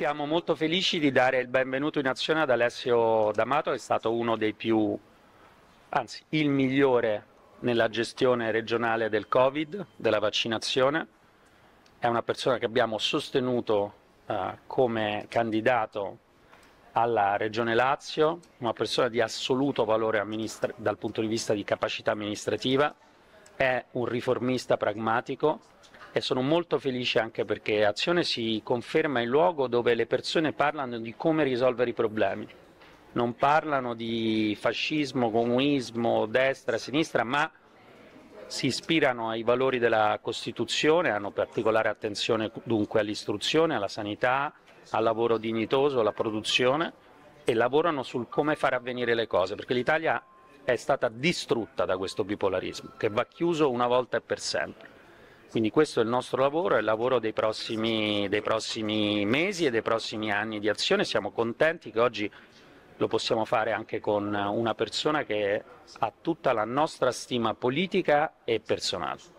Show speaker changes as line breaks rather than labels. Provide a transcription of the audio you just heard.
Siamo molto felici di dare il benvenuto in azione ad Alessio D'Amato, è stato uno dei più, anzi il migliore nella gestione regionale del Covid, della vaccinazione. È una persona che abbiamo sostenuto eh, come candidato alla Regione Lazio, una persona di assoluto valore dal punto di vista di capacità amministrativa, è un riformista pragmatico e sono molto felice anche perché Azione si conferma il luogo dove le persone parlano di come risolvere i problemi. Non parlano di fascismo, comunismo, destra, sinistra, ma si ispirano ai valori della Costituzione, hanno particolare attenzione dunque all'istruzione, alla sanità, al lavoro dignitoso, alla produzione e lavorano sul come far avvenire le cose, perché l'Italia è stata distrutta da questo bipolarismo che va chiuso una volta e per sempre. Quindi questo è il nostro lavoro, è il lavoro dei prossimi, dei prossimi mesi e dei prossimi anni di azione. Siamo contenti che oggi lo possiamo fare anche con una persona che ha tutta la nostra stima politica e personale.